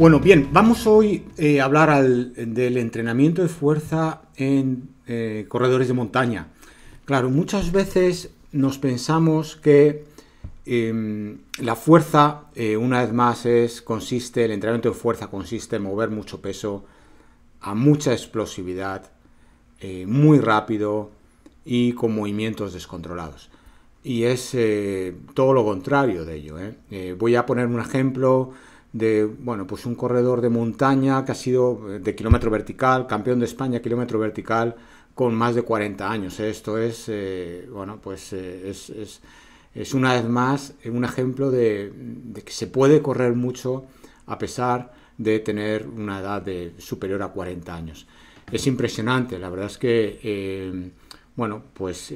Bueno, bien, vamos hoy eh, a hablar del entrenamiento de fuerza en eh, corredores de montaña. Claro, muchas veces nos pensamos que em, la fuerza, eh, una vez más, es, consiste, el entrenamiento de fuerza consiste en mover mucho peso a mucha explosividad, muy rápido y con movimientos descontrolados. Y es todo lo contrario de ello. voy a poner un ejemplo de bueno, pues un corredor de montaña que ha sido eh, de kilómetro vertical, campeón de España kilómetro vertical con más de 40 años. Esto es, eh, bueno, pues eh, es, una vez más un ejemplo de, que se puede correr mucho a pesar de tener una edad de, superior a 40 años. Es impresionante, la verdad es que, bueno, pues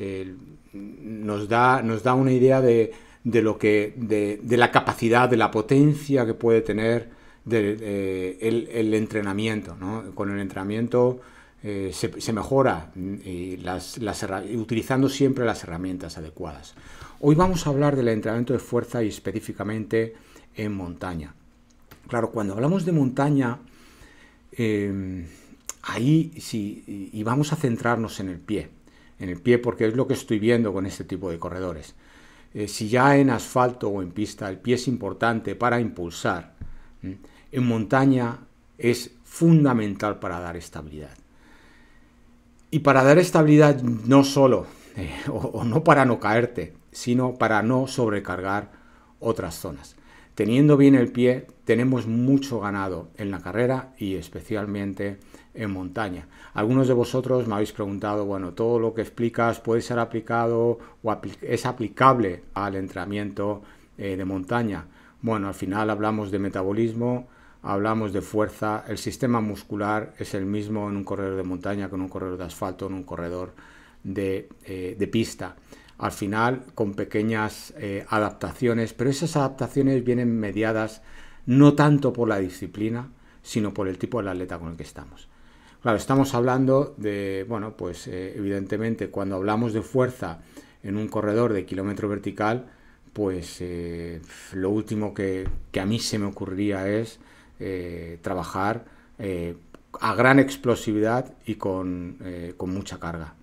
nos, da, nos da una idea de, de, lo que, de, la capacidad, de la potencia que puede tener el, entrenamiento. Con el entrenamiento eh, se, mejora mm, utilizando siempre las herramientas adecuadas. Hoy vamos a hablar del entrenamiento de fuerza y específicamente en montaña. Claro, cuando hablamos de montaña, em, ahí sí, y vamos a centrarnos en el pie, en el pie porque es lo que estoy viendo con este tipo de corredores. Eh, si ya en asfalto o en pista el pie es importante para impulsar, mm, en montaña es fundamental para dar estabilidad. Y para dar estabilidad no solo, eh, o no para no caerte, sino para no sobrecargar otras zonas. Teniendo bien el pie, tenemos mucho ganado en la carrera y especialmente en montaña. Algunos de vosotros me habéis preguntado, bueno, todo lo que explicas puede ser aplicado o es aplicable al entrenamiento eh, de montaña. Bueno, al final hablamos de metabolismo, hablamos de fuerza, el sistema muscular es el mismo en un corredor de montaña que en un corredor de asfalto, en un corredor de, eh, pista. Al final, con pequeñas eh, adaptaciones, pero esas adaptaciones vienen mediadas no tanto por la disciplina, sino por el tipo de atleta con el que estamos. Claro, estamos hablando de, bueno, pues eh, evidentemente cuando hablamos de fuerza en un corredor de kilómetro vertical, pues eh, lo último que, a mí se me ocurriría es eh, trabajar a gran explosividad y con, mucha carga.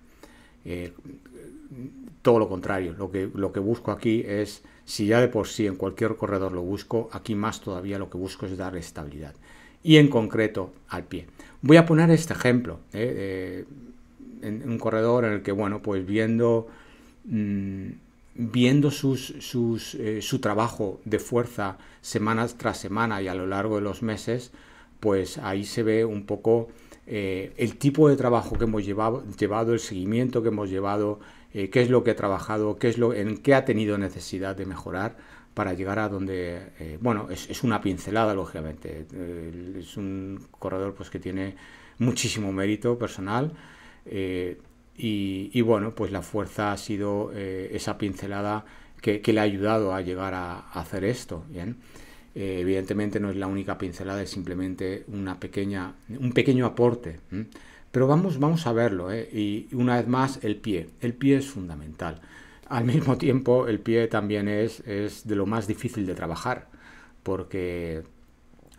todo lo contrario, lo que, lo que busco aquí es, si ya de por sí en cualquier corredor lo busco, aquí más todavía lo que busco es dar estabilidad y en concreto al pie. Voy a poner este ejemplo ¿eh? Eh, en un corredor en el que, bueno, pues viendo, mm, viendo eh, su trabajo de fuerza semana tras semana y a lo largo de los meses, pues ahí se ve un poco el tipo de trabajo que hemos llevado, el seguimiento que hemos llevado, qué es lo que ha trabajado, qué es lo, en qué ha tenido necesidad de mejorar para llegar a donde, eh, bueno, es, una pincelada, lógicamente. Eh, es un corredor pues, que tiene muchísimo mérito personal eh, y, bueno, pues la fuerza ha sido esa pincelada que, le ha ayudado a llegar a, hacer esto. ¿bien? evidentemente no es la única pincelada, es simplemente una pequeña, un pequeño aporte. Pero vamos, vamos a verlo. Y una vez más, el pie. El pie es fundamental. Al mismo tiempo, el pie también es, de lo más difícil de trabajar, porque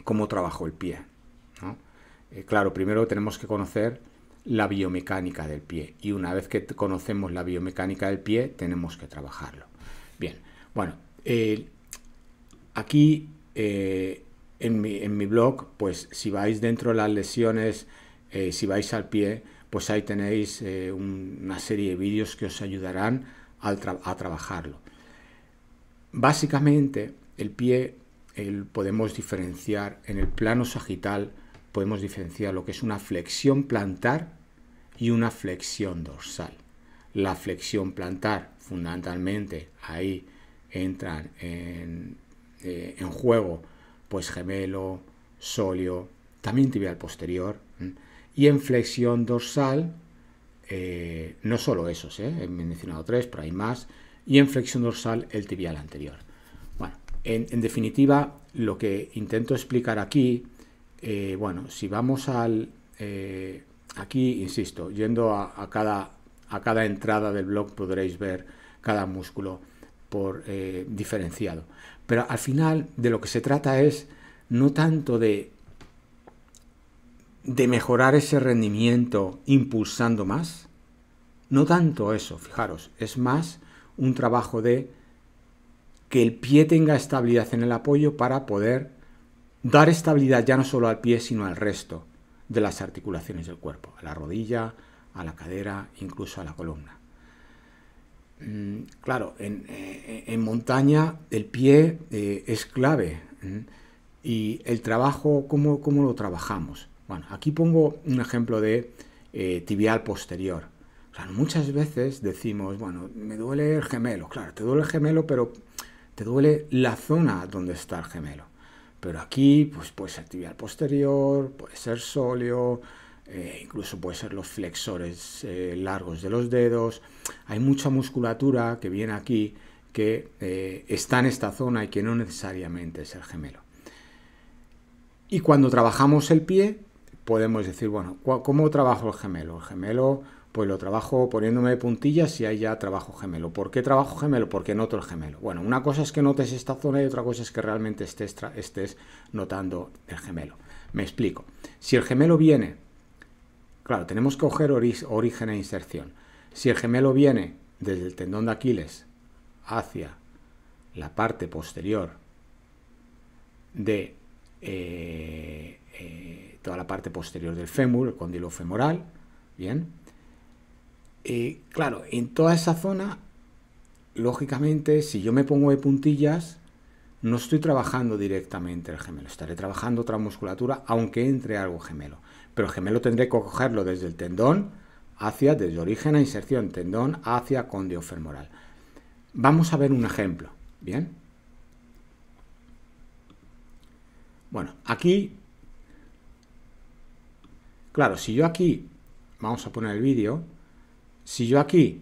¿cómo trabajo el pie? Eh, claro, primero tenemos que conocer la biomecánica del pie y una vez que conocemos la biomecánica del pie tenemos que trabajarlo. Bien, bueno, aquí eh, en, mi, blog, pues si vais dentro de las lesiones, eh, si vais al pie, pues ahí tenéis una serie de vídeos que os ayudarán a, trabajarlo. Básicamente, el pie podemos diferenciar en el plano sagital, podemos diferenciar lo que es una flexión plantar y una flexión dorsal. La flexión plantar, fundamentalmente, ahí entran en, eh, en juego pues gemelo, solio, también tibial posterior. Y en flexión dorsal, eh, no solo esos, eh, he mencionado tres, pero hay más, y en flexión dorsal el tibial anterior. Bueno, en, definitiva, lo que intento explicar aquí, eh, bueno, si vamos al... aquí, insisto, yendo a, a, cada, a cada entrada del blog podréis ver cada músculo por diferenciado. Pero al final de lo que se trata es no tanto de de mejorar ese rendimiento impulsando más? No tanto eso, fijaros, es más un trabajo de que el pie tenga estabilidad en el apoyo para poder dar estabilidad ya no solo al pie, sino al resto de las articulaciones del cuerpo, a la rodilla, a la cadera, incluso a la columna. Mm, claro, eh, en, montaña el pie eh, es clave mm, y el trabajo, ¿cómo, ¿cómo lo trabajamos? Bueno, aquí pongo un ejemplo de eh, tibial posterior. muchas veces decimos, bueno, me duele el gemelo. Claro, te duele el gemelo, pero te duele la zona donde está el gemelo. Pero aquí, pues puede ser tibial posterior, puede ser sóleo, eh, incluso puede ser los flexores eh, largos de los dedos. Hay mucha musculatura que viene aquí que está en esta zona y que no necesariamente es el gemelo. Y cuando trabajamos el pie, podemos decir, bueno, ¿cómo trabajo el gemelo? El gemelo, pues lo trabajo poniéndome puntillas y ahí ya trabajo gemelo. ¿Por qué trabajo gemelo? Porque noto el gemelo. Bueno, una cosa es que notes esta zona y otra cosa es que realmente estés, notando el gemelo. Me explico. Si el gemelo viene, claro, tenemos que coger origen e inserción. Si el gemelo viene desde el tendón de Aquiles hacia la parte posterior de... Eh, eh, toda la parte posterior del fémur, el cóndilo femoral, ¿bien? Y, eh, claro, en toda esa zona, lógicamente, si yo me pongo de puntillas, no estoy trabajando directamente el gemelo, estaré trabajando otra musculatura, aunque entre algo gemelo. Pero el gemelo tendré que cogerlo desde el tendón hacia, desde origen a inserción, tendón hacia cóndilo femoral. Vamos a ver un ejemplo, ¿bien? Bueno, aquí Claro, si yo aquí, vamos a poner el vídeo, si yo aquí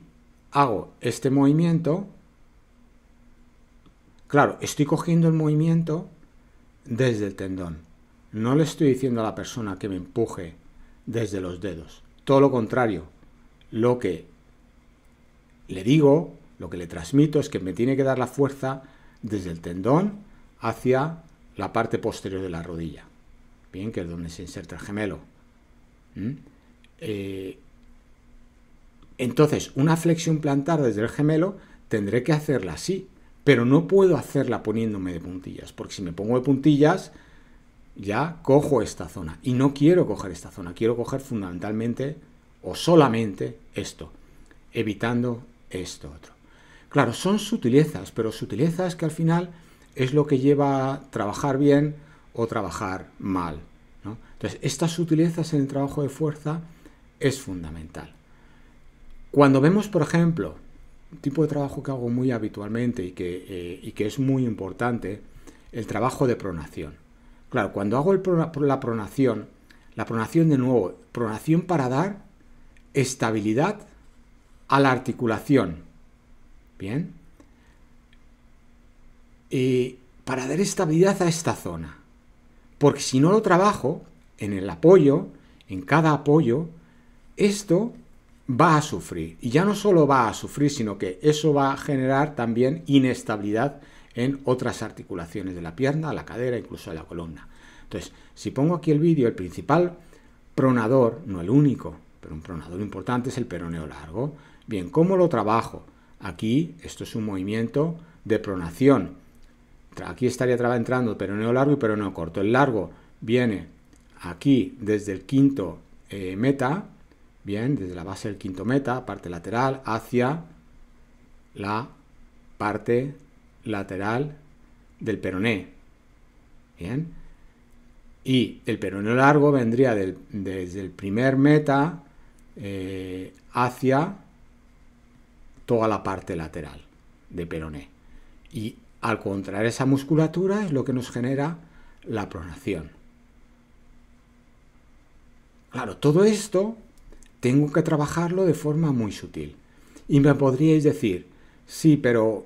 hago este movimiento, claro, estoy cogiendo el movimiento desde el tendón. No le estoy diciendo a la persona que me empuje desde los dedos. Todo lo contrario, lo que le digo, lo que le transmito es que me tiene que dar la fuerza desde el tendón hacia la parte posterior de la rodilla. Bien, que es donde se inserta el gemelo. ¿Mm? Eh, entonces, una flexión plantar desde el gemelo tendré que hacerla así, pero no puedo hacerla poniéndome de puntillas, porque si me pongo de puntillas, ya cojo esta zona. Y no quiero coger esta zona, quiero coger fundamentalmente o solamente esto, evitando esto otro. Claro, son sutilezas, pero sutilezas que al final es lo que lleva a trabajar bien o trabajar mal. Entonces, estas sutilezas en el trabajo de fuerza es fundamental. Cuando vemos, por ejemplo, un tipo de trabajo que hago muy habitualmente y que, eh, que es muy importante, el trabajo de pronación. Claro, cuando hago la pronación, la pronación de nuevo, pronación para dar estabilidad a la articulación. Bien. Y para dar estabilidad a esta zona. Porque si no lo trabajo en el apoyo, en cada apoyo, esto va a sufrir. Y ya no solo va a sufrir, sino que eso va a generar también inestabilidad en otras articulaciones de la pierna, la cadera, incluso la columna. Entonces, si pongo aquí el vídeo, el principal pronador, no el único, pero un pronador importante es el peroneo largo. Bien, ¿cómo lo trabajo? Aquí, esto es un movimiento de pronación aquí estaría entrando peroneo largo y peroneo corto. El largo viene aquí desde el quinto eh, meta, bien, desde la base del quinto meta, parte lateral, hacia la parte lateral del peroné. Bien. Y el peroneo largo vendría desde el primer meta eh, hacia toda la parte lateral de peroné. Y al contraer esa musculatura es lo que nos genera la pronación. Claro, todo esto tengo que trabajarlo de forma muy sutil. Y me podríais decir, sí, pero,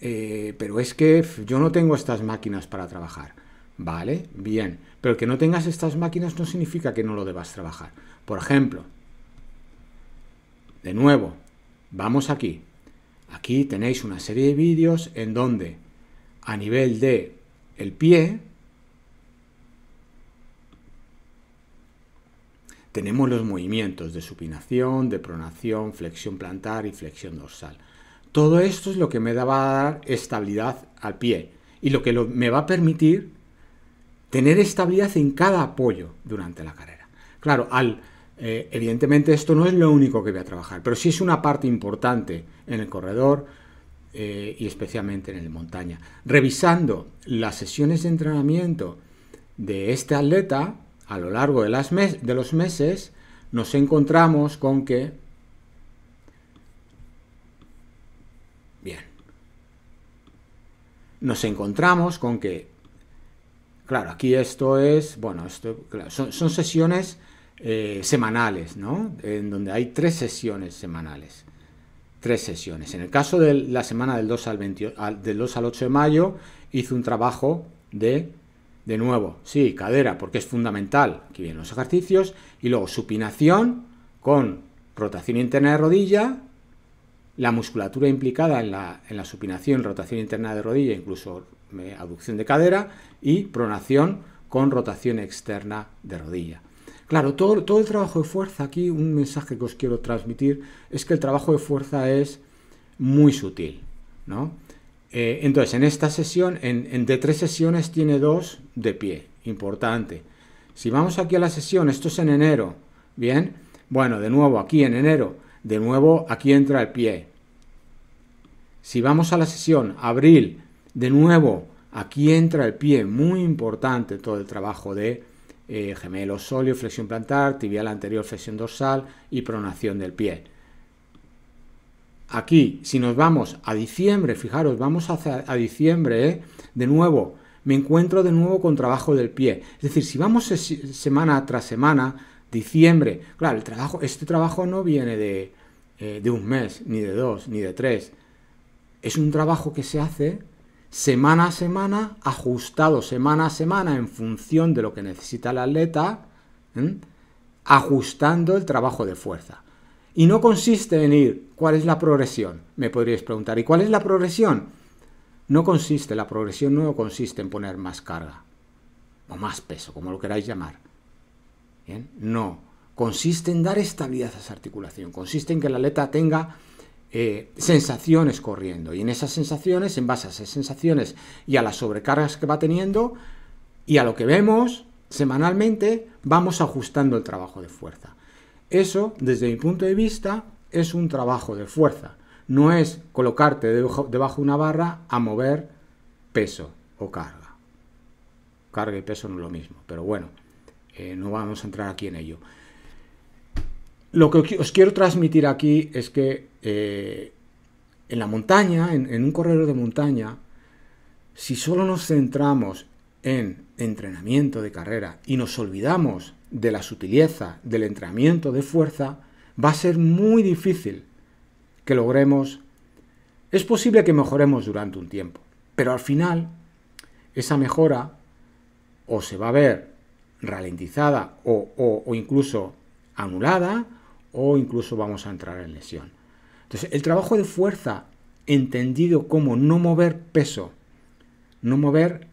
eh, pero es que yo no tengo estas máquinas para trabajar. Vale, bien, pero que no tengas estas máquinas no significa que no lo debas trabajar. Por ejemplo, de nuevo, vamos aquí. Aquí tenéis una serie de vídeos en donde a nivel de el pie. Tenemos los movimientos de supinación, de pronación, flexión plantar y flexión dorsal. Todo esto es lo que me va a dar estabilidad al pie y lo que me va a permitir tener estabilidad en cada apoyo durante la carrera. Claro, al, eh, evidentemente esto no es lo único que voy a trabajar, pero sí es una parte importante en el corredor, eh, y especialmente en el montaña. Revisando las sesiones de entrenamiento de este atleta a lo largo de, las mes de los meses, nos encontramos con que... Bien. Nos encontramos con que... Claro, aquí esto es... Bueno, esto, son, sesiones eh, semanales, ¿no? En donde hay tres sesiones semanales tres sesiones. En el caso de la semana del 2 al, del al 8 de mayo, hice un trabajo de, de nuevo, sí, cadera, porque es fundamental que vienen los ejercicios, y luego supinación con rotación interna de rodilla, la musculatura implicada en la, en la supinación, rotación interna de rodilla, incluso eh, aducción de cadera, y pronación con rotación externa de rodilla. Claro, todo, el trabajo de fuerza, aquí un mensaje que os quiero transmitir es que el trabajo de fuerza es muy sutil, ¿no? Eh, entonces, en esta sesión, en, de tres sesiones tiene dos de pie, importante. Si vamos aquí a la sesión, esto es en enero, ¿bien? Bueno, de nuevo aquí en enero, de nuevo aquí entra el pie. Si vamos a la sesión abril, de nuevo aquí entra el pie, muy importante todo el trabajo de eh, gemelo flexión plantar, tibial anterior, flexión dorsal y pronación del pie. Aquí, si nos vamos a diciembre, fijaros, vamos a diciembre, eh, de nuevo, me encuentro de nuevo con trabajo del pie. Es decir, si vamos semana tras semana, diciembre, claro, el trabajo, este trabajo no viene de, eh, de un mes, ni de dos, ni de tres. Es un trabajo que se hace semana a semana, ajustado semana a semana en función de lo que necesita el atleta, ajustando el trabajo de fuerza. Y no consiste en ir, ¿cuál es la progresión? Me podríais preguntar, ¿y cuál es la progresión? No consiste, la progresión no consiste en poner más carga o más peso, como lo queráis llamar. No, consiste en dar estabilidad a esa articulación, consiste en que el atleta tenga eh, sensaciones corriendo. Y en esas sensaciones, en base a esas sensaciones y a las sobrecargas que va teniendo y a lo que vemos semanalmente, vamos ajustando el trabajo de fuerza. Eso, desde mi punto de vista, es un trabajo de fuerza. No es colocarte debajo, de una barra a mover peso o carga. Carga y peso no es lo mismo, pero bueno, eh, no vamos a entrar aquí en ello. Lo que os quiero transmitir aquí es que eh, en la montaña, en, un corredor de montaña, si solo nos centramos en entrenamiento de carrera y nos olvidamos de la sutileza del entrenamiento de fuerza, va a ser muy difícil que logremos... Es posible que mejoremos durante un tiempo, pero al final esa mejora o se va a ver ralentizada o incluso anulada o incluso vamos a entrar en lesión. Entonces, el trabajo de fuerza, entendido como no mover peso, no mover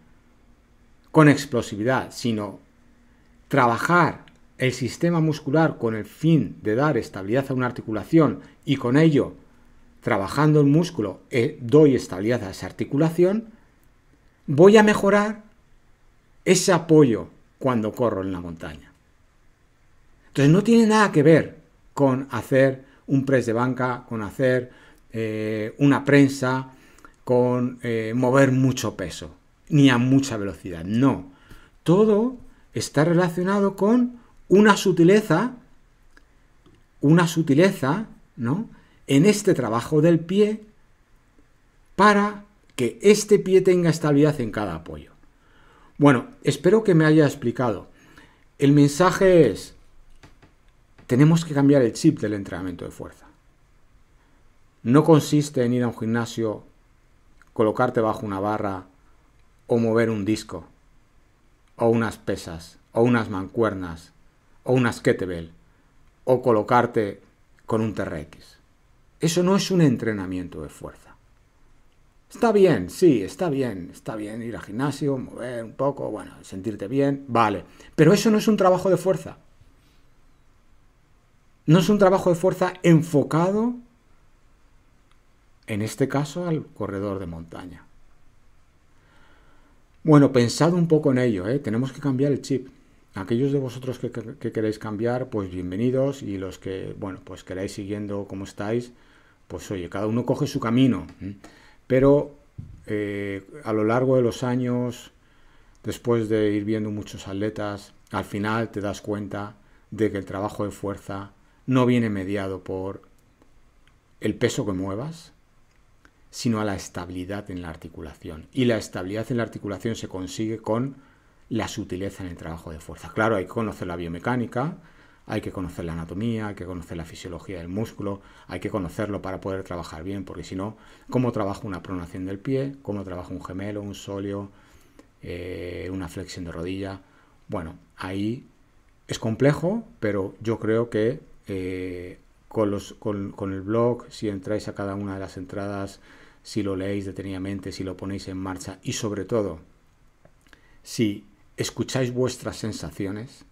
con explosividad, sino trabajar el sistema muscular con el fin de dar estabilidad a una articulación y con ello, trabajando el músculo, eh, doy estabilidad a esa articulación, voy a mejorar ese apoyo cuando corro en la montaña. Entonces no tiene nada que ver con hacer un press de banca, con hacer eh, una prensa, con eh, mover mucho peso, ni a mucha velocidad. No. Todo está relacionado con una sutileza, una sutileza, ¿no? En este trabajo del pie para que este pie tenga estabilidad en cada apoyo. Bueno, espero que me haya explicado. El mensaje es, tenemos que cambiar el chip del entrenamiento de fuerza. No consiste en ir a un gimnasio, colocarte bajo una barra o mover un disco, o unas pesas, o unas mancuernas, o unas kettlebell, o colocarte con un TRX. Eso no es un entrenamiento de fuerza. Está bien, sí, está bien, está bien ir al gimnasio, mover un poco, bueno, sentirte bien, vale, pero eso no es un trabajo de fuerza. No es un trabajo de fuerza enfocado, en este caso, al corredor de montaña. Bueno, pensad un poco en ello, ¿eh? tenemos que cambiar el chip. Aquellos de vosotros que, queréis cambiar, pues bienvenidos. Y los que, bueno, pues queráis siguiendo como estáis, pues oye, cada uno coge su camino. Pero eh, a lo largo de los años, después de ir viendo muchos atletas, al final te das cuenta de que el trabajo de fuerza no viene mediado por el peso que muevas, sino a la estabilidad en la articulación. Y la estabilidad en la articulación se consigue con la sutileza en el trabajo de fuerza. Claro, hay que conocer la biomecánica, hay que conocer la anatomía, hay que conocer la fisiología del músculo, hay que conocerlo para poder trabajar bien, porque si no, ¿cómo trabajo una pronación del pie? ¿Cómo trabajo un gemelo, un solio, eh, una flexión de rodilla? Bueno, ahí es complejo, pero yo creo que eh, con, el blog, si entráis a cada una de las entradas, si lo leéis detenidamente, si lo ponéis en marcha y sobre todo, si escucháis vuestras sensaciones,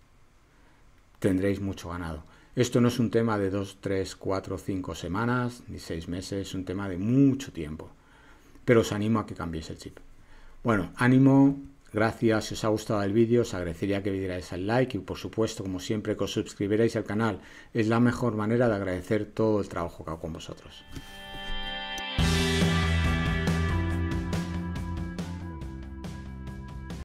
tendréis mucho ganado. Esto no es un tema de 2, 3, 4, 5 semanas, ni 6 meses, es un tema de mucho tiempo. Pero os animo a que cambiéis el chip. Bueno, ánimo, Gracias, si os ha gustado el vídeo os agradecería que dierais al like y por supuesto como siempre que os suscribierais al canal. Es la mejor manera de agradecer todo el trabajo que hago con vosotros.